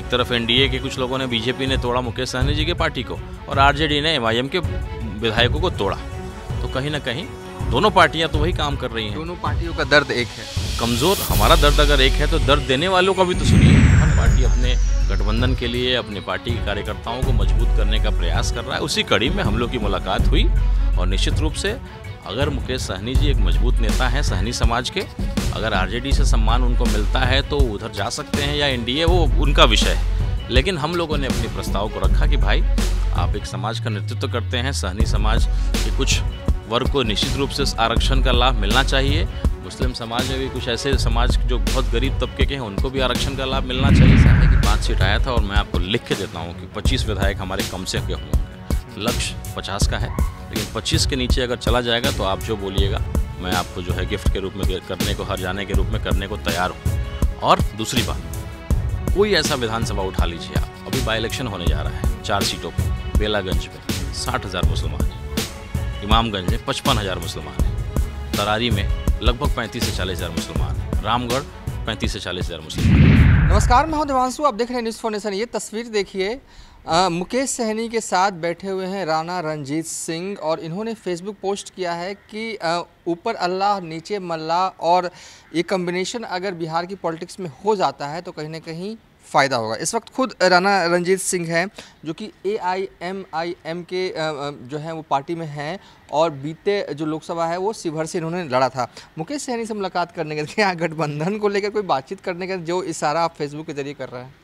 एक तरफ एनडीए के कुछ लोगों ने बीजेपी ने तोड़ा मुकेश सहनी जी की पार्टी को और आरजेडी ने एमआईएम के विधायकों को तोड़ा तो कहीं ना कहीं दोनों पार्टियां तो वही काम कर रही हैं दोनों पार्टियों का दर्द एक है कमज़ोर हमारा दर्द अगर एक है तो दर्द देने वालों का भी तो सुनिए हर पार्टी अपने गठबंधन के लिए अपने पार्टी के कार्यकर्ताओं को मजबूत करने का प्रयास कर रहा है उसी कड़ी में हम लोग की मुलाकात हुई और निश्चित रूप से अगर मुकेश सहनी जी एक मजबूत नेता हैं सहनी समाज के अगर आरजेडी से सम्मान उनको मिलता है तो उधर जा सकते हैं या एनडीए वो उनका विषय है लेकिन हम लोगों ने अपने प्रस्ताव को रखा कि भाई आप एक समाज का नेतृत्व करते हैं सहनी समाज के कुछ वर्ग को निश्चित रूप से आरक्षण का लाभ मिलना चाहिए मुस्लिम समाज में भी कुछ ऐसे समाज जो बहुत गरीब तबके के हैं उनको भी आरक्षण का लाभ मिलना चाहिए सहनी की पाँच सीट आया था और मैं आपको लिख के देता हूँ कि पच्चीस विधायक हमारे कम से कम होंगे लक्ष्य पचास का है लेकिन पच्चीस के नीचे अगर चला जाएगा तो आप जो बोलिएगा मैं आपको जो है गिफ्ट के रूप में करने को हर जाने के रूप में करने को तैयार हूँ और दूसरी बात कोई ऐसा विधानसभा उठा लीजिए आप अभी बाई इलेक्शन होने जा रहा है चार सीटों पर बेलागंज में साठ हज़ार मुसलमान हैं इमामगंज में पचपन हज़ार मुसलमान हैं तरारी में लगभग पैंतीस से चालीस हज़ार मुसलमान हैं रामगढ़ पैंतीस से चालीस हज़ार मुसलमान नमस्कार मैं हूं देवांशु आप देख रहे हैं न्यूज़ फोर नेशन ये तस्वीर देखिए आ, मुकेश सहनी के साथ बैठे हुए हैं राणा रंजीत सिंह और इन्होंने फेसबुक पोस्ट किया है कि ऊपर अल्लाह नीचे मल्ला और ये कम्बिनेशन अगर बिहार की पॉलिटिक्स में हो जाता है तो कहीं ना कहीं फ़ायदा होगा इस वक्त खुद राणा रंजीत सिंह हैं जो कि ए आई एम आई एम के जो है वो पार्टी में हैं और बीते जो लोकसभा है वो शिवहर से इन्होंने लड़ा था मुकेश सहनी से मुलाकात करने के यहाँ गठबंधन को लेकर कोई बातचीत करने का जो इशारा आप फेसबुक के जरिए कर रहे हैं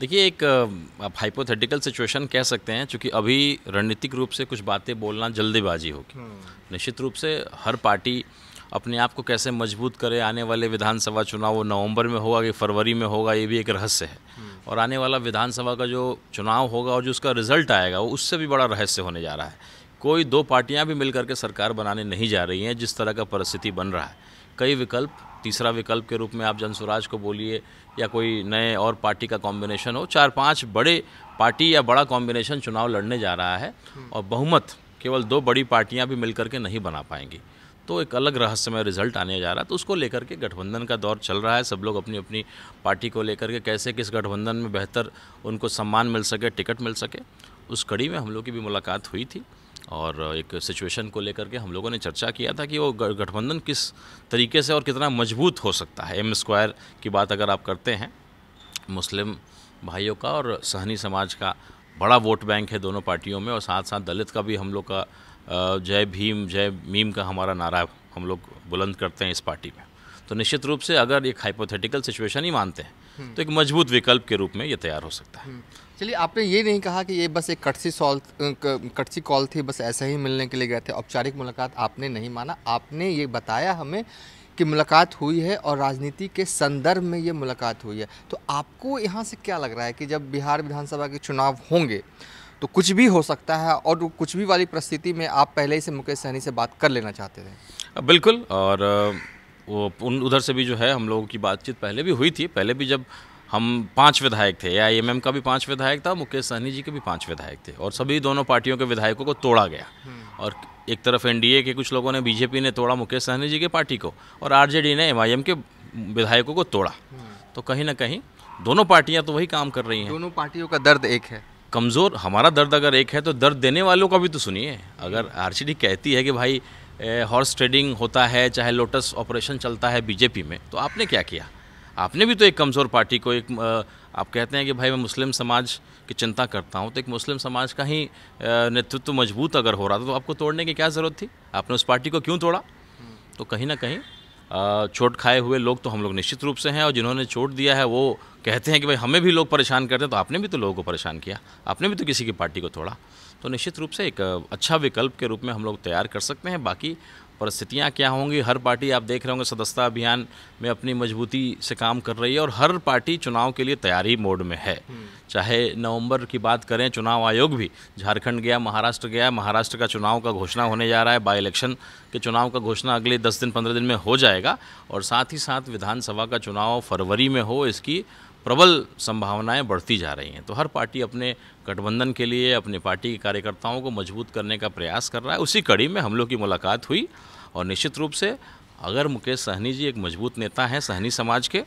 देखिए एक आप हाइपोथेटिकल सिचुएशन कह सकते हैं क्योंकि अभी रणनीतिक रूप से कुछ बातें बोलना जल्दीबाजी होगी हम्म। निश्चित रूप से हर पार्टी अपने आप को कैसे मजबूत करे आने वाले विधानसभा चुनाव वो नवंबर में होगा कि फरवरी में होगा ये भी एक रहस्य है हम्म। और आने वाला विधानसभा का जो चुनाव होगा और जो उसका रिजल्ट आएगा वो उससे भी बड़ा रहस्य होने जा रहा है कोई दो पार्टियां भी मिलकर के सरकार बनाने नहीं जा रही हैं जिस तरह का परिस्थिति बन रहा है कई विकल्प तीसरा विकल्प के रूप में आप जन स्वराज को बोलिए या कोई नए और पार्टी का कॉम्बिनेशन हो चार पांच बड़े पार्टी या बड़ा कॉम्बिनेशन चुनाव लड़ने जा रहा है और बहुमत केवल दो बड़ी पार्टियां भी मिलकर के नहीं बना पाएंगी तो एक अलग रहस्यमय रिजल्ट आने जा रहा है तो उसको लेकर के गठबंधन का दौर चल रहा है सब लोग अपनी अपनी पार्टी को लेकर के कैसे किस गठबंधन में बेहतर उनको सम्मान मिल सके टिकट मिल सके उस कड़ी में हम लोग की भी मुलाकात हुई थी और एक सिचुएशन को लेकर के हम लोगों ने चर्चा किया था कि वो गठबंधन किस तरीके से और कितना मजबूत हो सकता है एम स्क्वायर की बात अगर आप करते हैं मुस्लिम भाइयों का और सहनी समाज का बड़ा वोट बैंक है दोनों पार्टियों में और साथ साथ दलित का भी हम लोग का जय भीम जय मीम का हमारा नारा हम लोग बुलंद करते हैं इस पार्टी में तो निश्चित रूप से अगर एक हाइपोथेटिकल सिचुएशन ही मानते हैं हम्म। तो एक मजबूत विकल्प के रूप में ये तैयार हो सकता है हम्म। चलिए आपने ये नहीं कहा कि ये बस एक कटसी सॉल कटसी कॉल थी बस ऐसे ही मिलने के लिए गए थे औपचारिक मुलाकात आपने नहीं माना आपने ये बताया हमें कि मुलाकात हुई है और राजनीति के संदर्भ में ये मुलाकात हुई है तो आपको यहाँ से क्या लग रहा है कि जब बिहार विधानसभा के चुनाव होंगे तो कुछ भी हो सकता है और कुछ भी वाली परिस्थिति में आप पहले ही से मुकेश सहनी से बात कर लेना चाहते थे बिल्कुल और वो उन उधर से भी जो है हम लोगों की बातचीत पहले भी हुई थी पहले भी जब हम पांच विधायक थे या आई का भी पांच विधायक था मुकेश सहनी जी के भी पांच विधायक थे और सभी दोनों पार्टियों के विधायकों को तोड़ा गया हम्म। और एक तरफ एनडीए के कुछ लोगों ने बीजेपी ने तोड़ा मुकेश सहनी जी के पार्टी को और आरजेडी ने एमआईएम के विधायकों को तोड़ा हम्म। तो कहीं ना कहीं दोनों पार्टियां तो वही काम कर रही हैं दोनों पार्टियों का दर्द एक है कमज़ोर हमारा दर्द अगर एक है तो दर्द देने वालों का भी तो सुनिए अगर आर हम्म। कहती है कि भाई हॉर्स ट्रेडिंग होता है चाहे लोटस ऑपरेशन चलता है बीजेपी में तो आपने क्या किया आपने भी तो एक कमज़ोर पार्टी को एक आप कहते हैं कि भाई मैं मुस्लिम समाज की चिंता करता हूँ तो एक मुस्लिम समाज का ही नेतृत्व मजबूत अगर हो रहा था तो आपको तोड़ने की क्या ज़रूरत थी आपने उस पार्टी को क्यों तोड़ा तो कहीं ना कहीं चोट खाए हुए लोग तो हम लोग निश्चित रूप से हैं और जिन्होंने चोट दिया है वो कहते हैं कि भाई हमें भी लोग परेशान करते हैं तो आपने भी तो लोगों को परेशान किया आपने भी तो किसी की पार्टी को तोड़ा तो निश्चित रूप से एक अच्छा विकल्प के रूप में हम लोग तैयार कर सकते हैं बाकी परिस्थितियाँ क्या होंगी हर पार्टी आप देख रहे होंगे सदस्यता अभियान में अपनी मजबूती से काम कर रही है और हर पार्टी चुनाव के लिए तैयारी मोड में है हम्म। चाहे नवंबर की बात करें चुनाव आयोग भी झारखंड गया महाराष्ट्र गया महाराष्ट्र का चुनाव का घोषणा होने जा रहा है बाई इलेक्शन के चुनाव का घोषणा अगले दस दिन पंद्रह दिन में हो जाएगा और साथ ही साथ विधानसभा का चुनाव फरवरी में हो इसकी प्रबल संभावनाएं बढ़ती जा रही हैं तो हर पार्टी अपने गठबंधन के लिए अपने पार्टी के कार्यकर्ताओं को मजबूत करने का प्रयास कर रहा है उसी कड़ी में हम लोग की मुलाकात हुई और निश्चित रूप से अगर मुकेश सहनी जी एक मजबूत नेता हैं सहनी समाज के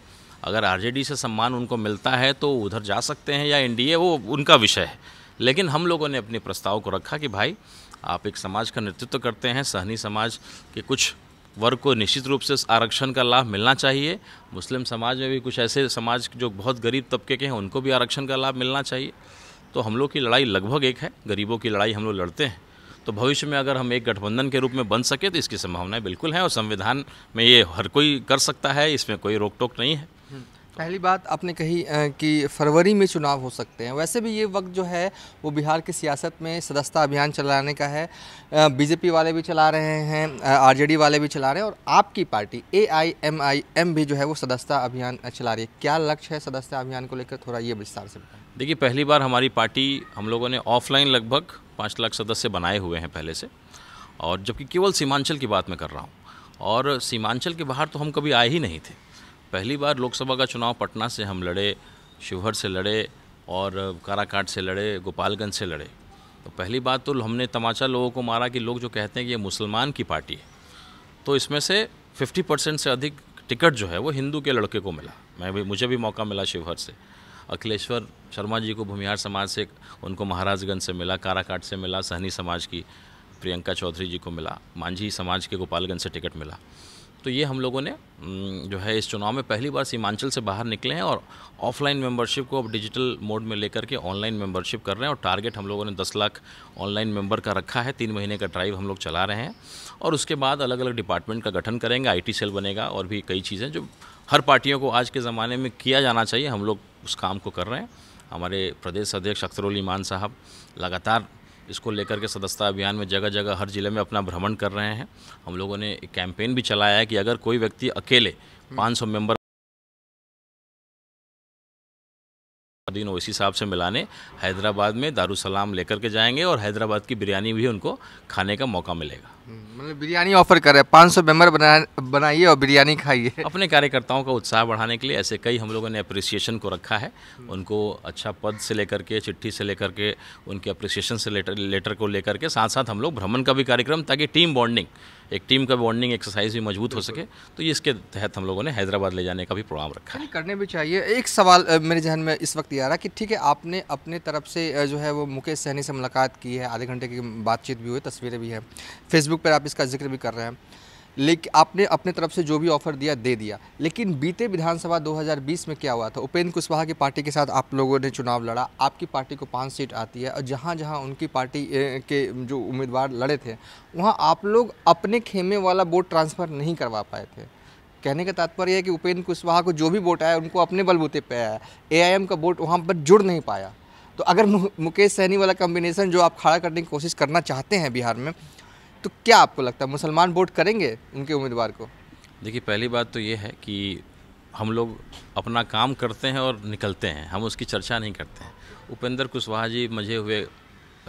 अगर आरजेडी से सम्मान उनको मिलता है तो उधर जा सकते हैं या एनडीए वो उनका विषय है लेकिन हम लोगों ने अपने प्रस्ताव को रखा कि भाई आप एक समाज का नेतृत्व करते हैं सहनी समाज के कुछ वर्ग को निश्चित रूप से आरक्षण का लाभ मिलना चाहिए मुस्लिम समाज में भी कुछ ऐसे समाज जो बहुत गरीब तबके के हैं उनको भी आरक्षण का लाभ मिलना चाहिए तो हम लोग की लड़ाई लगभग एक है गरीबों की लड़ाई हम लोग लड़ते हैं तो भविष्य में अगर हम एक गठबंधन के रूप में बन सके तो इसकी संभावनाएं बिल्कुल हैं और संविधान में ये हर कोई कर सकता है इसमें कोई रोक टोक नहीं है पहली बात आपने कही कि फरवरी में चुनाव हो सकते हैं वैसे भी ये वक्त जो है वो बिहार की सियासत में सदस्यता अभियान चलाने का है बीजेपी वाले भी चला रहे हैं आरजेडी वाले भी चला रहे हैं और आपकी पार्टी एआईएमआईएम भी जो है वो सदस्यता अभियान चला रही है क्या लक्ष्य है सदस्यता अभियान को लेकर थोड़ा ये विस्तार से देखिए पहली बार हमारी पार्टी हम लोगों ने ऑफलाइन लगभग पाँच लाख सदस्य बनाए हुए हैं पहले से और जबकि केवल सीमांचल की बात मैं कर रहा हूँ और सीमांचल के बाहर तो हम कभी आए ही नहीं थे पहली बार लोकसभा का चुनाव पटना से हम लड़े शिवहर से लड़े और काराकाट से लड़े गोपालगंज से लड़े तो पहली बात तो हमने तमाचा लोगों को मारा कि लोग जो कहते हैं कि ये मुसलमान की पार्टी है तो इसमें से 50 परसेंट से अधिक टिकट जो है वो हिंदू के लड़के को मिला मैं भी मुझे भी मौका मिला शिवहर से अखिलेश्वर शर्मा जी को भूमिहार समाज से उनको महाराजगंज से मिला काराकाट से मिला सहनी समाज की प्रियंका चौधरी जी को मिला मांझी समाज के गोपालगंज से टिकट मिला तो ये हम लोगों ने जो है इस चुनाव में पहली बार सीमांचल से बाहर निकले हैं और ऑफलाइन मेंबरशिप को अब डिजिटल मोड में लेकर के ऑनलाइन मेंबरशिप कर रहे हैं और टारगेट हम लोगों ने 10 लाख ऑनलाइन मेंबर का रखा है तीन महीने का ड्राइव हम लोग चला रहे हैं और उसके बाद अलग अलग डिपार्टमेंट का गठन करेंगे आई सेल बनेगा और भी कई चीज़ें जो हर पार्टियों को आज के ज़माने में किया जाना चाहिए हम लोग उस काम को कर रहे हैं हमारे प्रदेश अध्यक्ष अख्तरुल ईमान साहब लगातार इसको लेकर के सदस्यता अभियान में जगह जगह हर ज़िले में अपना भ्रमण कर रहे हैं हम लोगों ने एक कैंपेन भी चलाया है कि अगर कोई व्यक्ति अकेले 500 मेंबर दिन ओसी साहब से मिलाने हैदराबाद में दारूसलाम लेकर के जाएंगे और हैदराबाद की बिरयानी भी उनको खाने का मौका मिलेगा हम्म, मतलब बिरयानी ऑफर कर रहे हैं पाँच सौ मेम्बर बना बनाइए और बिरयानी खाइए अपने कार्यकर्ताओं का उत्साह बढ़ाने के लिए ऐसे कई हम लोगों ने अप्रिसिएशन को रखा है हम्म। उनको अच्छा पद से लेकर के चिट्ठी से लेकर के उनके अप्रिसिएशन से लेटर लेटर को लेकर के साथ साथ हम लोग भ्रमण का भी कार्यक्रम ताकि टीम बॉन्डिंग एक टीम का बॉन्डिंग एक्सरसाइज भी मजबूत हो सके तो ये इसके तहत हम लोगों ने हैदराबाद ले जाने का भी प्रोग्राम रखा है करने भी चाहिए एक सवाल मेरे जहन में इस वक्त ये आ रहा कि ठीक है आपने अपने तरफ से जो है वो मुकेश सहनी से मुलाकात की है आधे घंटे की बातचीत भी हुई तस्वीरें भी हैं फेसबुक पर आप इसका जिक्र भी कर रहे हैं लेकिन आपने अपने तरफ से जो भी ऑफर दिया दे दिया लेकिन बीते विधानसभा 2020 में क्या हुआ था उपेंद्र कुशवाहा की पार्टी के साथ आप लोगों ने चुनाव लड़ा आपकी पार्टी को पाँच सीट आती है और जहाँ जहाँ उनकी पार्टी के जो उम्मीदवार लड़े थे वहाँ आप लोग अपने खेमे वाला वोट ट्रांसफ़र नहीं करवा पाए थे कहने का तात्पर्य है कि उपेंद्र कुशवाहा को जो भी वोट आया उनको अपने बलबूते पे आया ए का वोट वहाँ पर जुड़ नहीं पाया तो अगर मुकेश सहनी वाला कॉम्बिनेशन जो आप खड़ा करने की कोशिश करना चाहते हैं बिहार में तो क्या आपको लगता है मुसलमान वोट करेंगे उनके उम्मीदवार को देखिए पहली बात तो ये है कि हम लोग अपना काम करते हैं और निकलते हैं हम उसकी चर्चा नहीं करते हैं उपेंद्र कुशवाहा जी मझे हुए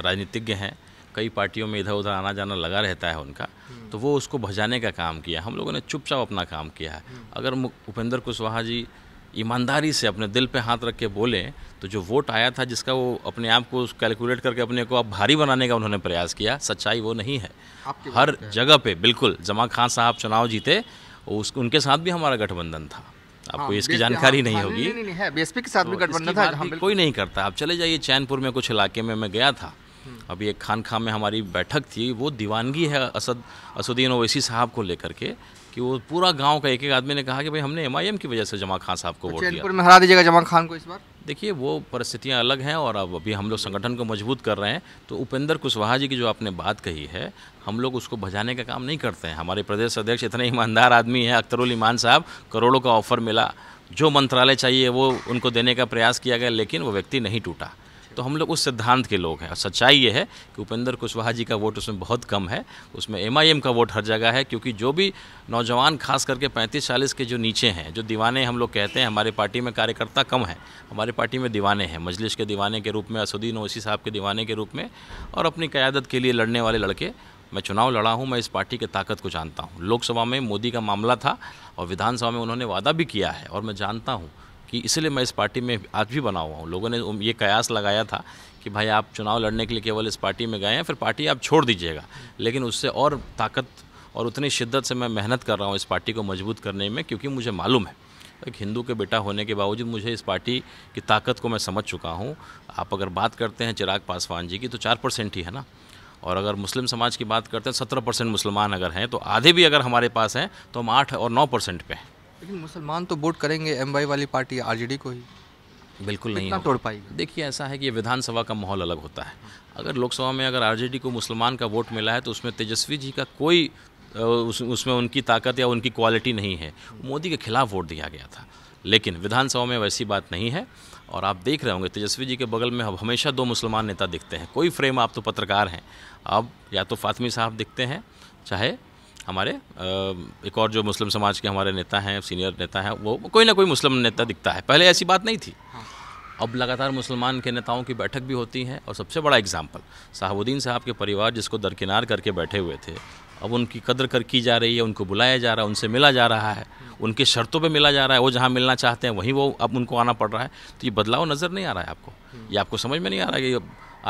राजनीतिज्ञ हैं कई पार्टियों में इधर उधर आना जाना लगा रहता है उनका हम्म। तो वो उसको भजाने का काम किया हम लोगों ने चुपचाप अपना काम किया है हम्म। अगर उपेंद्र कुशवाहा जी ईमानदारी से अपने दिल पे हाथ रख के बोले तो जो वोट आया था जिसका वो अपने आप को कैलकुलेट करके अपने को आप भारी बनाने का उन्होंने प्रयास किया सच्चाई वो नहीं है हर जगह पे बिल्कुल जमा खान साहब चुनाव जीते उस उनके साथ भी हमारा गठबंधन था आपको हाँ, इसकी जानकारी हाँ, नहीं हाँ, होगी बीएसपी के साथ भी तो गठबंधन था हाँ, कोई नहीं करता आप चले जाइए चैनपुर में कुछ इलाके में मैं गया था हम्म। अभी एक खान खान में हमारी बैठक थी वो दीवानगी है असद असुद्दीन ओवैसी साहब को लेकर के कि वो पूरा गांव का एक एक आदमी ने कहा कि भाई हमने एम की वजह से जमा खान साहब को अच्छा, वोट दिया में हरा दीजिएगा जमा खान को इस बार देखिए वो परिस्थितियां अलग हैं और अब अभी हम लोग संगठन को मजबूत कर रहे हैं तो उपेंद्र कुशवाहा जी की जो आपने बात कही है हम लोग उसको भजाने का काम नहीं करते हैं हमारे प्रदेश अध्यक्ष इतने ईमानदार आदमी हैं अख्तरुल ईमान साहब करोड़ों का ऑफर मिला जो मंत्रालय चाहिए वो उनको देने का प्रयास किया गया लेकिन वो व्यक्ति नहीं टूटा तो हम लोग उस सिद्धांत के लोग हैं और सच्चाई ये है कि उपेंद्र कुशवाहा जी का वोट उसमें बहुत कम है उसमें एम का वोट हर जगह है क्योंकि जो भी नौजवान खास करके पैंतीस चालीस के जो नीचे हैं जो दीवाने हम लोग कहते हैं हमारे पार्टी में कार्यकर्ता कम है हमारे पार्टी में दीवाने हैं मजलिस के दीवाने के रूप में असुद्दीन ओसी साहब के दीवाने के रूप में और अपनी क़्यादत के लिए लड़ने वाले लड़के मैं चुनाव लड़ा हूँ मैं इस पार्टी के ताकत को जानता हूँ लोकसभा में मोदी का मामला था और विधानसभा में उन्होंने वादा भी किया है और मैं जानता हूँ कि इसलिए मैं इस पार्टी में आज भी बना हुआ हूँ लोगों ने ये कयास लगाया था कि भाई आप चुनाव लड़ने के लिए केवल इस पार्टी में गए हैं फिर पार्टी आप छोड़ दीजिएगा लेकिन उससे और ताकत और उतनी शिद्दत से मैं मेहनत कर रहा हूँ इस पार्टी को मजबूत करने में क्योंकि मुझे मालूम है एक हिंदू के बेटा होने के बावजूद मुझे इस पार्टी की ताकत को मैं समझ चुका हूँ आप अगर बात करते हैं चिराग पासवान जी की तो चार परसेंट ही है ना और अगर मुस्लिम समाज की बात करते हैं सत्रह परसेंट मुसलमान अगर हैं तो आधे भी अगर हमारे पास हैं तो हम आठ और नौ परसेंट पे हैं लेकिन मुसलमान तो वोट करेंगे एम वाली पार्टी आरजेडी को ही बिल्कुल नहीं तोड़ पाएगी देखिए ऐसा है कि विधानसभा का माहौल अलग होता है अगर लोकसभा में अगर आरजेडी को मुसलमान का वोट मिला है तो उसमें तेजस्वी जी का कोई उस, उसमें उनकी ताकत या उनकी क्वालिटी नहीं है मोदी के खिलाफ वोट दिया गया था लेकिन विधानसभा में वैसी बात नहीं है और आप देख रहे होंगे तेजस्वी जी के बगल में अब हमेशा दो मुसलमान नेता दिखते हैं कोई फ्रेम आप तो पत्रकार हैं आप या तो फातमी साहब दिखते हैं चाहे हमारे एक और जो मुस्लिम समाज के हमारे नेता हैं सीनियर नेता हैं वो कोई ना कोई मुस्लिम नेता दिखता है पहले ऐसी बात नहीं थी हाँ। अब लगातार मुसलमान के नेताओं की बैठक भी होती है और सबसे बड़ा एग्जाम्पल साहबुद्दीन साहब के परिवार जिसको दरकिनार करके बैठे हुए थे अब उनकी कदर कर की जा रही है उनको बुलाया जा रहा है उनसे मिला जा रहा है उनकी शर्तों पे मिला जा रहा है वो जहाँ मिलना चाहते हैं वहीं वो अब उनको आना पड़ रहा है तो ये बदलाव नज़र नहीं आ रहा है आपको हम्म। ये आपको समझ में नहीं आ रहा है कि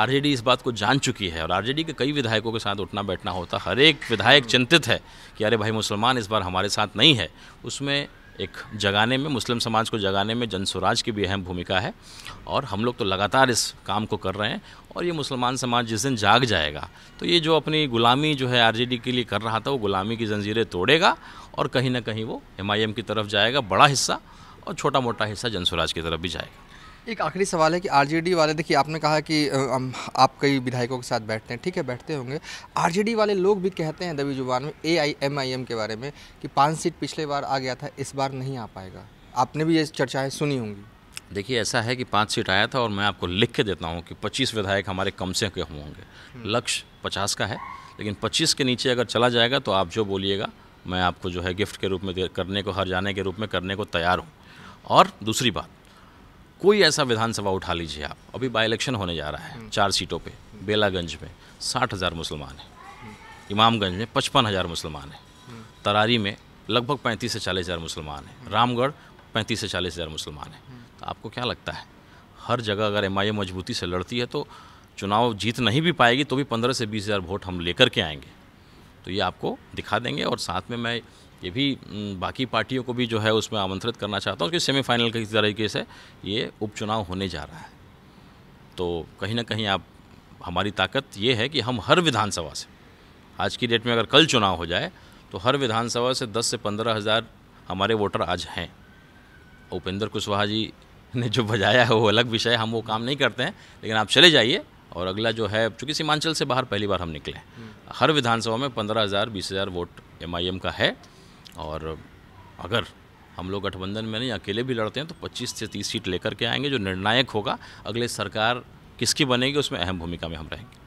आरजेडी इस बात को जान चुकी है और आरजेडी के कई विधायकों के साथ उठना बैठना होता हर एक विधायक चिंतित है कि अरे भाई मुसलमान इस बार हमारे साथ नहीं है उसमें एक जगाने में मुस्लिम समाज को जगाने में जन स्वराज की भी अहम भूमिका है और हम लोग तो लगातार इस काम को कर रहे हैं और ये मुसलमान समाज जिस दिन जाग जाएगा तो ये जो अपनी गुलामी जो है आर के लिए कर रहा था वो गुलामी की जंजीरें तोड़ेगा और कहीं ना कहीं वो एम की तरफ जाएगा बड़ा हिस्सा और छोटा मोटा हिस्सा जन स्वराज की तरफ भी जाएगा एक आखिरी सवाल है कि आरजेडी वाले देखिए आपने कहा कि आप कई विधायकों के साथ बैठते हैं ठीक है बैठते होंगे आरजेडी वाले लोग भी कहते हैं दबी जुबान में एआईएमआईएम के बारे में कि पाँच सीट पिछले बार आ गया था इस बार नहीं आ पाएगा आपने भी ये चर्चाएँ सुनी होंगी देखिए ऐसा है कि पाँच सीट आया था और मैं आपको लिख के देता हूँ कि पच्चीस विधायक हमारे कम से कम होंगे हम्म। लक्ष्य पचास का है लेकिन पच्चीस के नीचे अगर चला जाएगा तो आप जो बोलिएगा मैं आपको जो है गिफ्ट के रूप में करने को हर जाने के रूप में करने को तैयार हूँ और दूसरी बात कोई ऐसा विधानसभा उठा लीजिए आप अभी बाई इलेक्शन होने जा रहा है हम्म। चार सीटों पे बेलागंज में साठ हज़ार मुसलमान हैं हम्म। इमामगंज में पचपन हज़ार मुसलमान हैं हम्म। तरारी में लगभग पैंतीस से चालीस हज़ार मुसलमान हैं रामगढ़ पैंतीस से चालीस हज़ार मुसलमान हैं तो आपको क्या लगता है हर जगह अगर एम मजबूती से लड़ती है तो चुनाव जीत नहीं भी पाएगी तो भी पंद्रह से बीस हज़ार वोट हम लेकर के आएंगे तो ये आपको दिखा देंगे और साथ में मैं ये भी बाकी पार्टियों को भी जो है उसमें आमंत्रित करना चाहता हूँ कि सेमीफाइनल के तरीके से ये उपचुनाव होने जा रहा है तो कहीं ना कहीं आप हमारी ताकत ये है कि हम हर विधानसभा से आज की डेट में अगर कल चुनाव हो जाए तो हर विधानसभा से दस से पंद्रह हज़ार हमारे वोटर आज हैं उपेंद्र कुशवाहा जी ने जो बजाया है वो अलग विषय हम वो काम नहीं करते हैं लेकिन आप चले जाइए और अगला जो है चूँकि सीमांचल से बाहर पहली बार हम निकले हर विधानसभा में पंद्रह हज़ार बीस हज़ार वोट एम का है और अगर हम लोग गठबंधन में नहीं अकेले भी लड़ते हैं तो 25 से 30 सीट लेकर के आएंगे जो निर्णायक होगा अगले सरकार किसकी बनेगी उसमें अहम भूमिका में हम रहेंगे